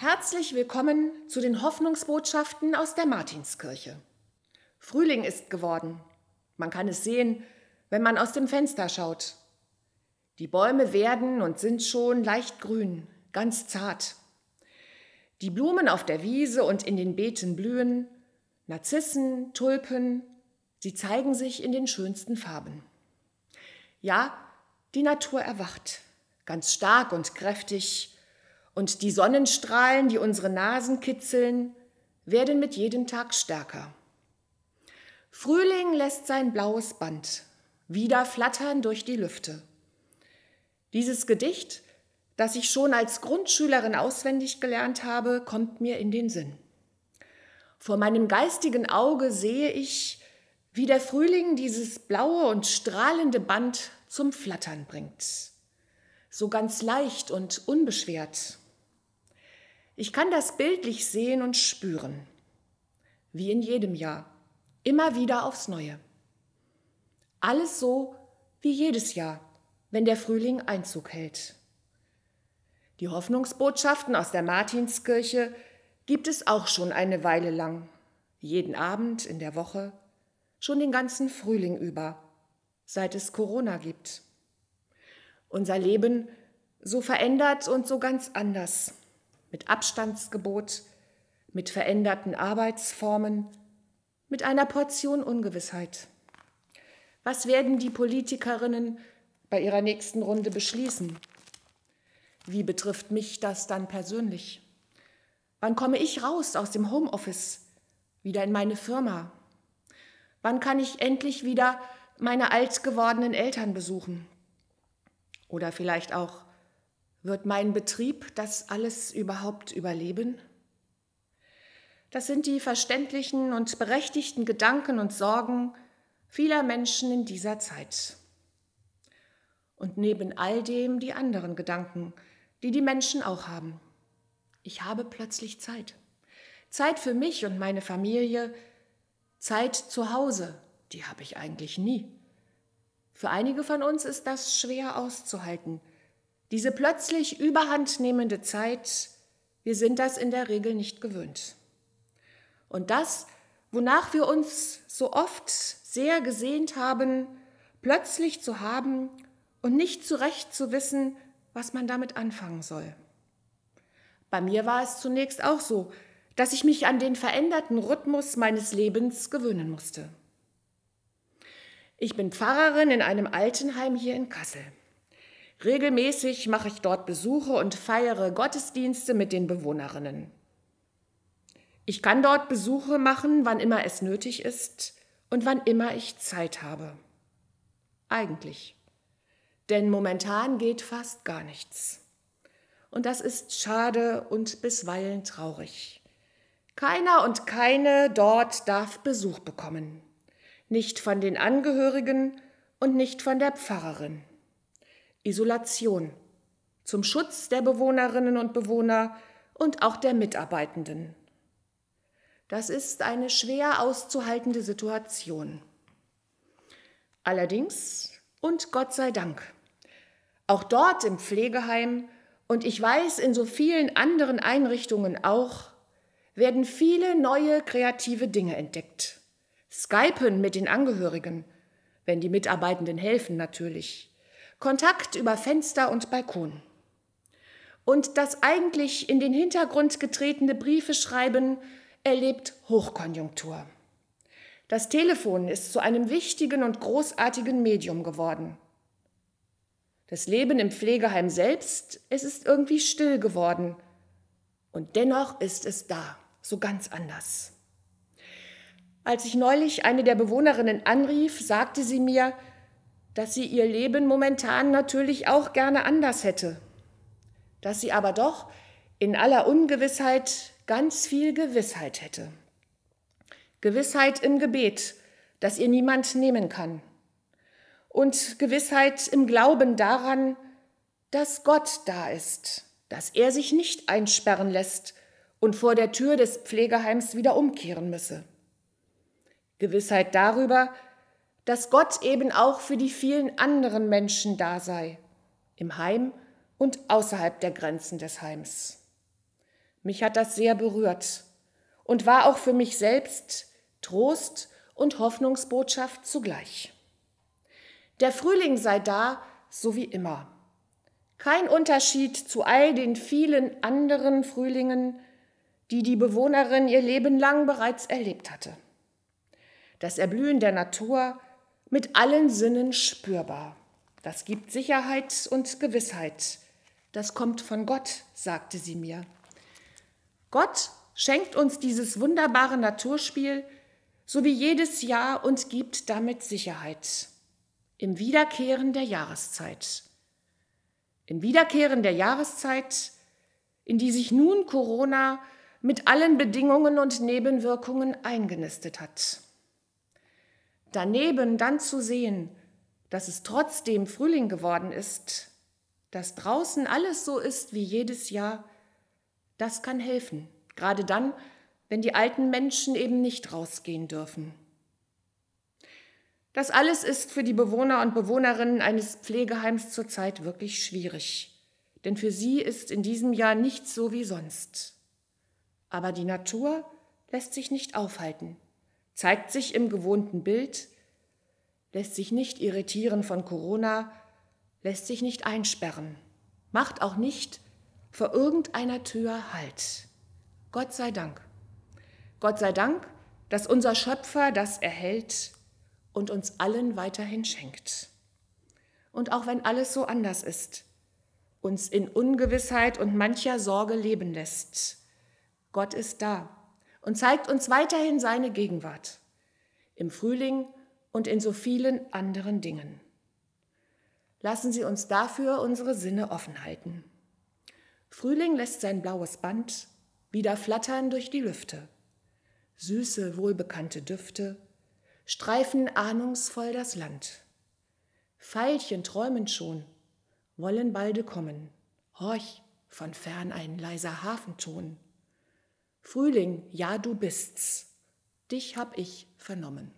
Herzlich willkommen zu den Hoffnungsbotschaften aus der Martinskirche. Frühling ist geworden. Man kann es sehen, wenn man aus dem Fenster schaut. Die Bäume werden und sind schon leicht grün, ganz zart. Die Blumen auf der Wiese und in den Beeten blühen, Narzissen, Tulpen, sie zeigen sich in den schönsten Farben. Ja, die Natur erwacht, ganz stark und kräftig, und die Sonnenstrahlen, die unsere Nasen kitzeln, werden mit jedem Tag stärker. Frühling lässt sein blaues Band wieder flattern durch die Lüfte. Dieses Gedicht, das ich schon als Grundschülerin auswendig gelernt habe, kommt mir in den Sinn. Vor meinem geistigen Auge sehe ich, wie der Frühling dieses blaue und strahlende Band zum Flattern bringt. So ganz leicht und unbeschwert ich kann das bildlich sehen und spüren. Wie in jedem Jahr. Immer wieder aufs Neue. Alles so wie jedes Jahr, wenn der Frühling Einzug hält. Die Hoffnungsbotschaften aus der Martinskirche gibt es auch schon eine Weile lang. Jeden Abend in der Woche, schon den ganzen Frühling über, seit es Corona gibt. Unser Leben so verändert und so ganz anders mit Abstandsgebot, mit veränderten Arbeitsformen, mit einer Portion Ungewissheit. Was werden die Politikerinnen bei ihrer nächsten Runde beschließen? Wie betrifft mich das dann persönlich? Wann komme ich raus aus dem Homeoffice, wieder in meine Firma? Wann kann ich endlich wieder meine alt gewordenen Eltern besuchen? Oder vielleicht auch, wird mein Betrieb das alles überhaupt überleben? Das sind die verständlichen und berechtigten Gedanken und Sorgen vieler Menschen in dieser Zeit. Und neben all dem die anderen Gedanken, die die Menschen auch haben. Ich habe plötzlich Zeit. Zeit für mich und meine Familie, Zeit zu Hause, die habe ich eigentlich nie. Für einige von uns ist das schwer auszuhalten, diese plötzlich überhand nehmende Zeit, wir sind das in der Regel nicht gewöhnt. Und das, wonach wir uns so oft sehr gesehnt haben, plötzlich zu haben und nicht zurecht zu wissen, was man damit anfangen soll. Bei mir war es zunächst auch so, dass ich mich an den veränderten Rhythmus meines Lebens gewöhnen musste. Ich bin Pfarrerin in einem Altenheim hier in Kassel. Regelmäßig mache ich dort Besuche und feiere Gottesdienste mit den Bewohnerinnen. Ich kann dort Besuche machen, wann immer es nötig ist und wann immer ich Zeit habe. Eigentlich. Denn momentan geht fast gar nichts. Und das ist schade und bisweilen traurig. Keiner und keine dort darf Besuch bekommen. Nicht von den Angehörigen und nicht von der Pfarrerin. Isolation zum Schutz der Bewohnerinnen und Bewohner und auch der Mitarbeitenden. Das ist eine schwer auszuhaltende Situation. Allerdings und Gott sei Dank, auch dort im Pflegeheim und ich weiß in so vielen anderen Einrichtungen auch, werden viele neue kreative Dinge entdeckt. Skypen mit den Angehörigen, wenn die Mitarbeitenden helfen natürlich. Kontakt über Fenster und Balkon. Und das eigentlich in den Hintergrund getretene Briefe schreiben erlebt Hochkonjunktur. Das Telefon ist zu einem wichtigen und großartigen Medium geworden. Das Leben im Pflegeheim selbst, es ist irgendwie still geworden. Und dennoch ist es da, so ganz anders. Als ich neulich eine der Bewohnerinnen anrief, sagte sie mir, dass sie ihr Leben momentan natürlich auch gerne anders hätte, dass sie aber doch in aller Ungewissheit ganz viel Gewissheit hätte. Gewissheit im Gebet, das ihr niemand nehmen kann. Und Gewissheit im Glauben daran, dass Gott da ist, dass er sich nicht einsperren lässt und vor der Tür des Pflegeheims wieder umkehren müsse. Gewissheit darüber, dass dass Gott eben auch für die vielen anderen Menschen da sei, im Heim und außerhalb der Grenzen des Heims. Mich hat das sehr berührt und war auch für mich selbst Trost und Hoffnungsbotschaft zugleich. Der Frühling sei da, so wie immer. Kein Unterschied zu all den vielen anderen Frühlingen, die die Bewohnerin ihr Leben lang bereits erlebt hatte. Das Erblühen der Natur, mit allen Sinnen spürbar. Das gibt Sicherheit und Gewissheit. Das kommt von Gott, sagte sie mir. Gott schenkt uns dieses wunderbare Naturspiel, sowie jedes Jahr, und gibt damit Sicherheit. Im Wiederkehren der Jahreszeit. Im Wiederkehren der Jahreszeit, in die sich nun Corona mit allen Bedingungen und Nebenwirkungen eingenistet hat. Daneben dann zu sehen, dass es trotzdem Frühling geworden ist, dass draußen alles so ist wie jedes Jahr, das kann helfen, gerade dann, wenn die alten Menschen eben nicht rausgehen dürfen. Das alles ist für die Bewohner und Bewohnerinnen eines Pflegeheims zurzeit wirklich schwierig, denn für sie ist in diesem Jahr nichts so wie sonst. Aber die Natur lässt sich nicht aufhalten zeigt sich im gewohnten Bild, lässt sich nicht irritieren von Corona, lässt sich nicht einsperren, macht auch nicht vor irgendeiner Tür Halt. Gott sei Dank. Gott sei Dank, dass unser Schöpfer das erhält und uns allen weiterhin schenkt. Und auch wenn alles so anders ist, uns in Ungewissheit und mancher Sorge leben lässt, Gott ist da und zeigt uns weiterhin seine Gegenwart im Frühling und in so vielen anderen Dingen. Lassen Sie uns dafür unsere Sinne offen halten. Frühling lässt sein blaues Band wieder flattern durch die Lüfte. Süße, wohlbekannte Düfte streifen ahnungsvoll das Land. Veilchen träumen schon, wollen balde kommen. Horch, von fern ein leiser Hafenton. Frühling, ja du bist's, dich hab ich vernommen.